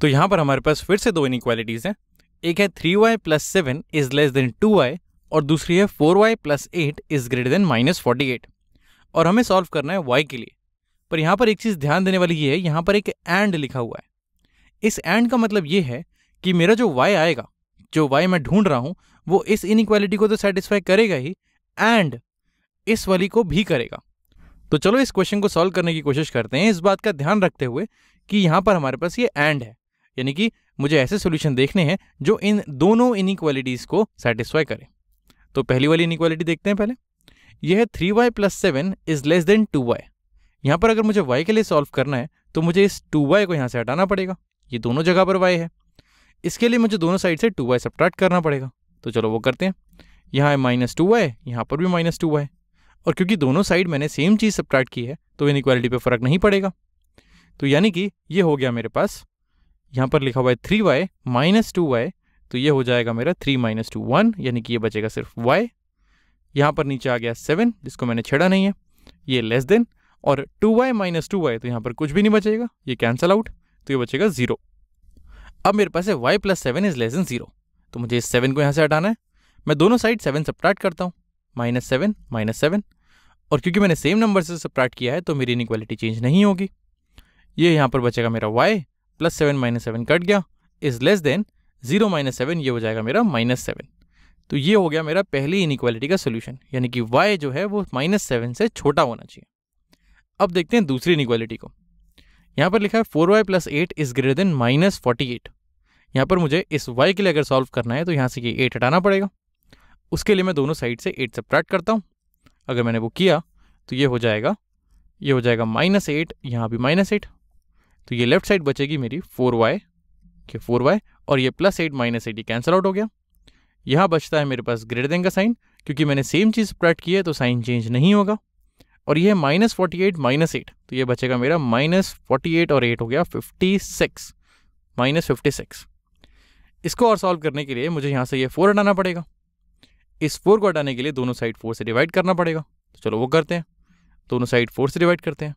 तो यहाँ पर हमारे पास फिर से दो इनक्वालिटीज़ हैं एक है three y plus seven is less than two y और दूसरी है four y plus eight is greater than minus forty eight और हमें सॉल्व करना है वाई के लिए पर यहाँ पर एक चीज़ ध्यान देने वाली ये है यहाँ पर एक एंड लिखा हुआ है इस एंड का मतलब ये है कि मेरा जो वाई आएगा जो वाई मैं ढूंढ रहा हूँ वो इस इनक्वालिटी को तो सेटिस्फाई करेगा ही एंड इस वाली को भी करेगा तो चलो इस क्वेश्चन को सॉल्व करने की कोशिश करते हैं इस बात का ध्यान रखते हुए कि यहाँ पर हमारे पास ये एंड है यानी कि मुझे ऐसे सोल्यूशन देखने हैं जो इन दोनों इनिक्वालिटीज़ को सेटिस्फाई करें तो पहली वाली इनक्वालिटी देखते हैं पहले यह है three y plus seven is less than two y यहाँ पर अगर मुझे वाई के लिए सॉल्व करना है तो मुझे इस टू वाई को यहाँ से हटाना पड़ेगा ये दोनों जगह पर वाई है इसके लिए मुझे दोनों साइड से टू वाई सब्ट्रैक्ट करना पड़ेगा तो चलो वो करते हैं यहाँ है माइनस टू वाई यहाँ पर भी माइनस टू वाई और क्योंकि दोनों साइड मैंने सेम चीज़ सब्ट्रैक्ट की है तो इनक्वालिटी पर फ़र्क नहीं पड़ेगा तो यानी कि ये हो गया मेरे पास यहाँ पर लिखा हुआ है three y minus two y तो ये हो जाएगा मेरा थ्री माइनस टू वन यानी कि ये बचेगा सिर्फ वाई यहाँ पर नीचे आ गया सेवन जिसको मैंने छेड़ा नहीं है ये लेस देन और two y minus two y तो यहाँ पर कुछ भी नहीं बचेगा ये कैंसल आउट तो ये बचेगा ज़ीरो अब मेरे पास है y plus seven is less than zero तो मुझे इस सेवन को यहाँ से हटाना है मैं दोनों साइड सेवन सप्ट्रैक्ट करता हूँ माइनस सेवन माइनस सेवन और क्योंकि मैंने सेम नंबर से सप्ट्रैक्ट किया है तो मेरी इनक्वालिटी चेंज नहीं होगी ये यहाँ पर बचेगा मेरा y plus seven minus seven cut गया is less than zero minus seven ये हो जाएगा मेरा माइनस सेवन तो ये हो गया मेरा पहली इनक्वालिटी का सोल्यूशन यानी कि वाई जो है वो माइनस सेवन से छोटा होना चाहिए अब देखते हैं दूसरी इनक्वालिटी को यहाँ पर लिखा है four y plus eight is greater than minus forty eight यहाँ पर मुझे इस वाई के लिए अगर सॉल्व करना है तो यहाँ से ये एट हटाना पड़ेगा उसके लिए मैं दोनों साइड से एट सप्राट करता हूँ अगर मैंने वो किया तो ये हो जाएगा ये हो जाएगा माइनस एट यहाँ भी माइनस एट तो ये लेफ्ट साइड बचेगी मेरी फोर वाई के फोर वाई और ये प्लस एट माइनस एट ये कैंसिल आउट हो गया यहाँ बचता है मेरे पास ग्रेटर देन का साइन क्योंकि मैंने सेम चीज़ प्लॉट की है तो साइन चेंज नहीं होगा और ये है minus forty eight minus eight तो ये बचेगा मेरा माइनस फोर्टी एट और एट हो गया fifty six minus fifty six इसको और सॉल्व करने के लिए मुझे यहाँ से ये फोर हटाना पड़ेगा इस फोर को हटाने के लिए दोनों साइड फोर से डिवाइड करना पड़ेगा तो चलो वो करते हैं दोनों साइड फोर से डिवाइड करते हैं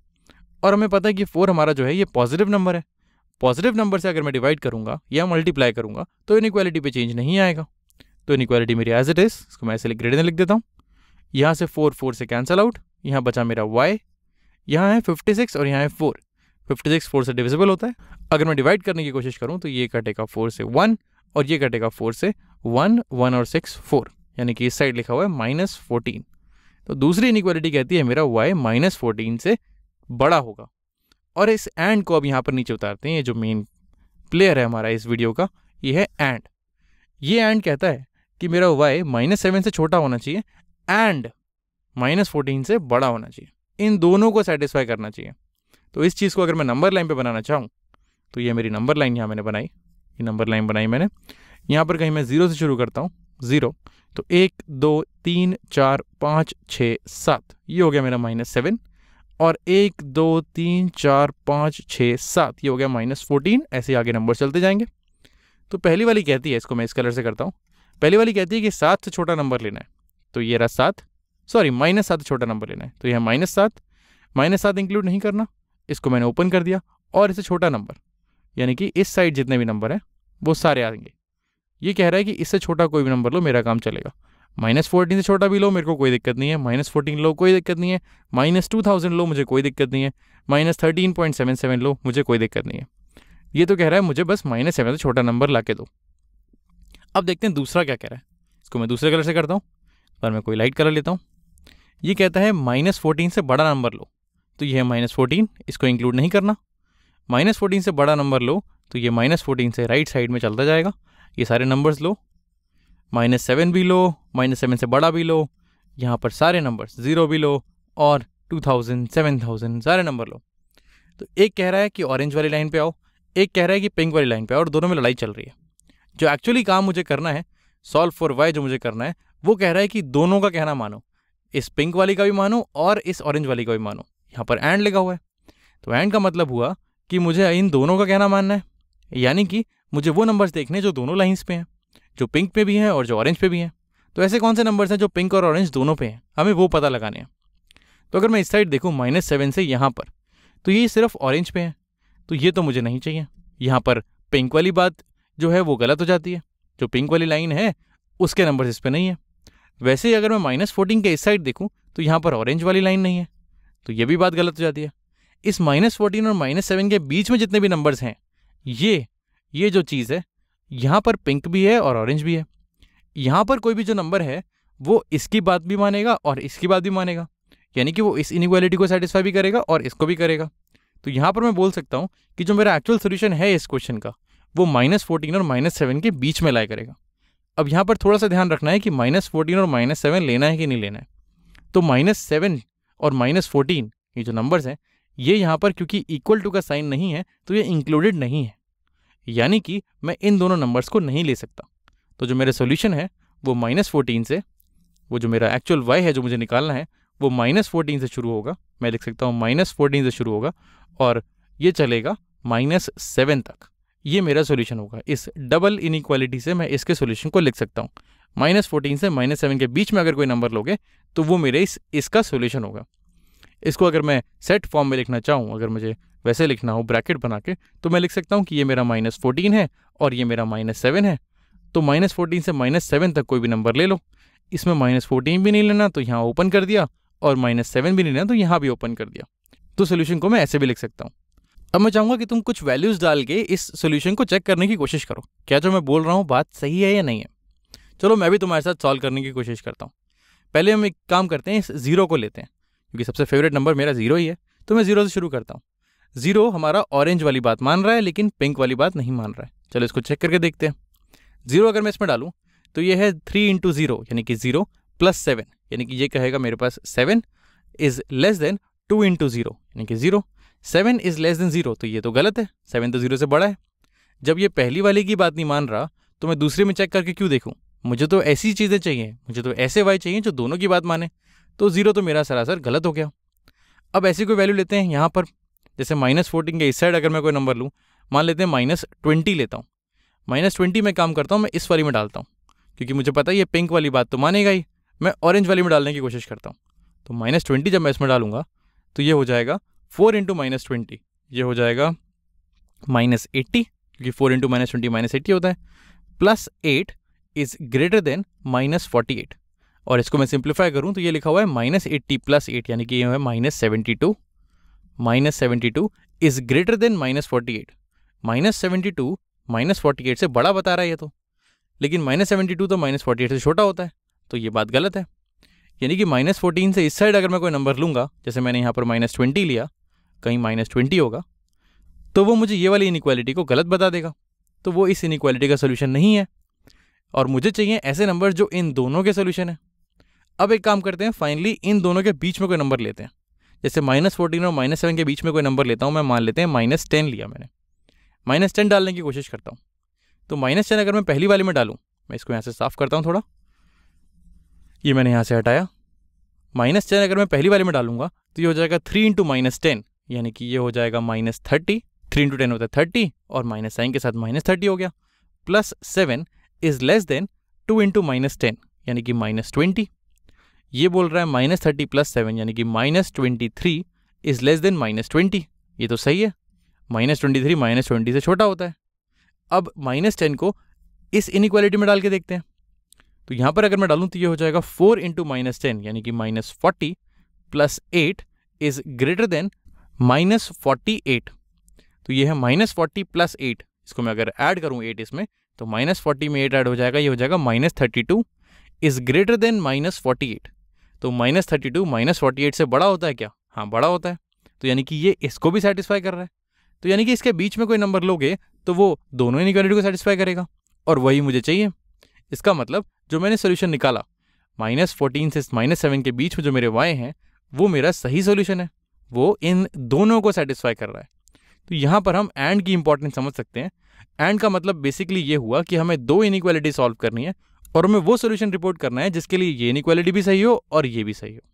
और हमें पता है कि फोर हमारा जो है ये पॉजिटिव नंबर है पॉजिटिव नंबर से अगर मैं डिवाइड करूंगा या मल्टीप्लाई करूंगा तो इनक्वालिटी पे चेंज नहीं आएगा तो इनक्वालिटी मेरी एज इट इज़ इसको मैं ऐसे ग्रेड में लिख देता हूँ यहाँ से फोर फोर से कैंसिल आउट यहाँ बचा मेरा वाई यहाँ है फिफ्टी सिक्स और यहाँ है फोर फिफ्टी सिक्स फोर से डिविजिबल होता है अगर मैं डिवाइड करने की कोशिश करूँ तो ये कटेगा फोर से वन और ये कटेगा फोर से वन वन और सिक्स फोर यानी कि इस साइड लिखा हुआ है माइनस फोर्टीन तो दूसरी इनक्वालिटी कहती है मेरा वाई माइनस फोर्टीन से बड़ा होगा और इस एंड को अब यहाँ पर नीचे उतारते हैं ये जो मेन प्लेयर है हमारा इस वीडियो का ये है एंड ये एंड कहता है कि मेरा वाई माइनस सेवन से छोटा होना चाहिए एंड माइनस फोर्टीन से बड़ा होना चाहिए इन दोनों को सेटिस्फाई करना चाहिए तो इस चीज़ को अगर मैं नंबर लाइन पे बनाना चाहूँ तो ये मेरी नंबर लाइन यहाँ मैंने बनाई ये नंबर लाइन बनाई मैंने यहाँ पर कहीं मैं ज़ीरो से शुरू करता हूँ ज़ीरो तो एक दो तीन चार पाँच छः सात ये हो गया मेरा माइनस सेवन और एक दो तीन चार पाँच छः सात ये हो गया माइनस फोर्टीन ऐसे आगे नंबर चलते जाएंगे तो पहली वाली कहती है इसको मैं इस कलर से करता हूँ पहली वाली कहती है कि सात से छोटा नंबर लेना है तो ये रहा सात सॉरी माइनस सात से छोटा नंबर लेना है तो यह माइनस सात माइनस सात इंक्लूड नहीं करना इसको मैंने ओपन कर दिया और इसे छोटा नंबर यानी कि इस साइड जितने भी नंबर हैं वो सारे आएंगे ये कह रहा है कि इससे छोटा कोई भी नंबर लो मेरा काम चलेगा माइनस फोर्टीन से छोटा भी लो मेरे को कोई दिक्कत नहीं है माइनस फोर्टीन लो कोई दिक्कत नहीं है माइनस टू थाउजेंड लो मुझे कोई दिक्कत नहीं है minus thirteen point seven seven लो मुझे कोई दिक्कत नहीं है ये तो कह रहा है मुझे बस माइनस सेवन से छोटा नंबर ला के दो अब देखते हैं दूसरा क्या कह रहा है इसको मैं दूसरे कलर से करता हूँ पर मैं कोई लाइट कलर लेता हूँ ये कहता है माइनस फोर्टीन से बड़ा नंबर लो तो ये है माइनस फोर्टीन इसको इंक्लूड नहीं करना माइनस फोर्टीन से बड़ा नंबर लो तो ये माइनस फोर्टीन से राइट साइड में चलता जाएगा ये सारे नंबर्स लो माइनस सेवन भी लो माइनस सेवन से बड़ा भी लो यहाँ पर सारे नंबर ज़ीरो भी लो और टू थाउजेंड सेवन थाउजेंड सारे नंबर लो तो एक कह रहा है कि ऑरेंज वाली लाइन पे आओ एक कह रहा है कि पिंक वाली लाइन पे आओ और दोनों में लड़ाई चल रही है जो एक्चुअली काम मुझे करना है सॉल्व फॉर वाई जो मुझे करना है वो कह रहा है कि दोनों का कहना मानो इस पिंक वाली का भी मानो और इस ऑरेंज वाली का भी मानो यहाँ पर एंड लगा हुआ है तो एंड का मतलब हुआ कि मुझे इन दोनों का कहना मानना है यानी कि मुझे वो नंबर्स देखने जो दोनों लाइन्स पे हैं जो पिंक पे भी हैं और जो ऑरेंज पे भी हैं तो ऐसे कौन से नंबर्स हैं जो पिंक और ऑरेंज दोनों पे हैं हमें वो पता लगाने हैं तो अगर मैं इस साइड देखूँ माइनस सेवन से यहाँ पर तो ये सिर्फ ऑरेंज पे है तो ये तो मुझे नहीं चाहिए यहाँ पर पिंक वाली बात जो है वो गलत हो जाती है जो पिंक वाली लाइन है उसके नंबर इस पर नहीं है वैसे ही अगर मैं माइनस फोर्टीन के इस साइड देखूँ तो यहाँ पर ऑरेंज वाली लाइन नहीं है तो ये भी बात गलत हो जाती है इस माइनस फोर्टीन और माइनस सेवन के बीच में जितने भी नंबर्स हैं ये ये जो चीज़ है यहाँ पर पिंक भी है और ऑरेंज भी है यहाँ पर कोई भी जो नंबर है वो इसकी बात भी मानेगा और इसकी बात भी मानेगा यानी कि वो इस इनक्वालिटी को सेटिस्फाई भी करेगा और इसको भी करेगा तो यहाँ पर मैं बोल सकता हूँ कि जो मेरा एक्चुअल सोल्यूशन है इस क्वेश्चन का वो माइनस फोर्टीन और माइनस सेवन के बीच में लाया करेगा अब यहाँ पर थोड़ा सा ध्यान रखना है कि माइनस फोर्टीन और माइनस सेवन लेना है कि नहीं लेना है तो माइनस सेवन और माइनस फोर्टीन ये जो नंबर्स हैं ये यहाँ पर क्योंकि इक्वल टू का साइन नहीं है तो ये इंक्लूडेड नहीं है यानी कि मैं इन दोनों नंबर्स को नहीं ले सकता तो जो मेरा सोल्यूशन है वो माइनस फोर्टीन से वो जो मेरा एक्चुअल वाई है जो मुझे निकालना है वो माइनस फोर्टीन से शुरू होगा मैं लिख सकता हूँ माइनस फोर्टीन से शुरू होगा और ये चलेगा माइनस सेवन तक ये मेरा सोल्यूशन होगा इस डबल इन से मैं इसके सोल्यूशन को लिख सकता हूँ माइनस फोर्टीन से माइनस सेवन के बीच में अगर कोई नंबर लोगे तो वो मेरे इस इसका सोल्यूशन होगा इसको अगर मैं सेट फॉर्म में लिखना चाहूँ अगर मुझे वैसे लिखना हो ब्रैकेट बना के तो मैं लिख सकता हूँ कि ये मेरा माइनस फोर्टीन है और ये मेरा माइनस सेवन है तो माइनस फोर्टीन से माइनस सेवन तक कोई भी नंबर ले लो इसमें माइनस फोर्टीन भी नहीं लेना तो यहाँ ओपन कर दिया और माइनस सेवन भी नहीं लेना तो यहाँ भी ओपन कर दिया तो सोल्यूशन को मैं ऐसे भी लिख सकता हूँ अब मैं चाहूँगा कि तुम कुछ वैल्यूज़ डाल के इस सोल्यूशन को चेक करने की कोशिश करो क्या जो मैं बोल रहा हूँ बात सही है या नहीं है चलो मैं भी तुम्हारे साथ सॉल्व करने की कोशिश करता हूँ पहले हम एक काम करते हैं इस ज़ीरो को लेते हैं क्योंकि सबसे फेवरेट नंबर मेरा ज़ीरो ही है तो मैं ज़ीरो से शुरू करता हूँ जीरो हमारा ऑरेंज वाली बात मान रहा है लेकिन पिंक वाली बात नहीं मान रहा है चलो इसको चेक करके देखते हैं जीरो अगर मैं इसमें डालूँ तो ये है थ्री इंटू जीरो यानी कि जीरो प्लस सेवन यानी कि ये कहेगा मेरे पास seven is less than two into zero यानी कि zero seven is less than zero तो ये तो गलत है सेवन तो जीरो से बड़ा है जब ये पहली वाले की बात नहीं मान रहा तो मैं दूसरे में चेक करके क्यों देखूँ मुझे तो ऐसी चीज़ें चाहिए मुझे तो ऐसे वाई चाहिए जो दोनों की बात माने तो ज़ीरो तो मेरा सरासर गलत हो गया अब ऐसी कोई वैल्यू लेते हैं यहाँ पर जैसे माइनस फोर्टीन के इस साइड अगर मैं कोई नंबर लूँ मान लेते हैं माइनस ट्वेंटी लेता हूँ माइनस ट्वेंटी में काम करता हूँ मैं इस वाली में डालता हूँ क्योंकि मुझे पता है ये पिंक वाली बात तो मानेगा ही मैं ऑरेंज वाली में डालने की कोशिश करता हूँ तो माइनस ट्वेंटी जब मैं इसमें डालूंगा तो ये हो जाएगा फोर इंटू माइनस ट्वेंटी ये हो जाएगा माइनस एट्टी क्योंकि four into minus twenty minus eighty होता है plus eight is greater than minus forty eight और इसको मैं सिंप्लीफाई करूँ तो ये लिखा हुआ है माइनस एट्टी प्लस एट यानी कि ये है minus seventy two minus seventy two is greater than minus forty eight minus seventy two minus forty eight से बड़ा बता रहा है ये तो लेकिन माइनस सेवेंटी टू तो माइनस फोर्टी एट से छोटा होता है तो ये बात गलत है यानी कि माइनस फोर्टीन से इस साइड अगर मैं कोई नंबर लूँगा जैसे मैंने यहाँ पर माइनस ट्वेंटी लिया कहीं माइनस ट्वेंटी होगा तो वो मुझे ये वाली इनक्वालिटी को गलत बता देगा तो वो इस इनक्वालिटी का सोल्यूशन नहीं है और मुझे चाहिए ऐसे नंबर जो इन दोनों के सोल्यूशन है अब एक काम करते हैं फाइनली इन दोनों के बीच में कोई नंबर लेते हैं जैसे माइनस फोर्टीन और माइनस सेवन के बीच में कोई नंबर लेता हूँ मैं मान लेते हैं माइनस टेन लिया मैंने माइनस टेन डालने की कोशिश करता हूँ तो माइनस टेन अगर मैं पहली वाली में डालूँ मैं इसको यहाँ से साफ़ करता हूँ थोड़ा ये मैंने यहाँ से हटाया माइनस टेन अगर मैं पहली वाली में डालूंगा तो ये हो जाएगा थ्री इंटू माइनस टेन यानी कि ये हो जाएगा minus thirty three into ten होता है थर्टी और माइनस साइन के साथ माइनस थर्टी हो गया plus seven is less than two into minus ten यानी कि माइनस ट्वेंटी ये बोल रहा है माइनस थर्टी प्लस सेवन यानी कि minus twenty three is less than minus twenty ये तो सही है minus twenty three minus twenty से छोटा होता है अब माइनस टेन को इस इनक्वालिटी में डाल के देखते हैं तो यहाँ पर अगर मैं डालूँ तो ये हो जाएगा फोर इंटू माइनस टेन यानी कि minus forty plus eight is greater than minus forty eight तो ये है माइनस फोर्टी प्लस एट इसको मैं अगर ऐड करूँ एट इसमें तो माइनस फोर्टी में एट ऐड हो जाएगा ये हो जाएगा minus thirty two is greater than minus forty eight तो minus thirty two minus forty eight से बड़ा होता है क्या हाँ बड़ा होता है तो यानी कि ये इसको भी सेटिस्फाई कर रहा है तो यानी कि इसके बीच में कोई नंबर लोगे तो वो दोनों ही इक्वालिटी को सेटिस्फाई करेगा और वही मुझे चाहिए इसका मतलब जो मैंने सोल्यूशन निकाला माइनस फोर्टीन से माइनस सेवन के बीच में जो मेरे वाई हैं वो मेरा सही सोल्यूशन है वो इन दोनों को सेटिस्फाई कर रहा है तो यहाँ पर हम एंड की इंपॉर्टेंस समझ सकते हैं एंड का मतलब बेसिकली ये हुआ कि हमें दो इनक्वालिटी सॉल्व करनी है और हमें वो सोल्यूशन रिपोर्ट करना है जिसके लिए ये इनक्वालिटी भी सही हो और ये भी सही हो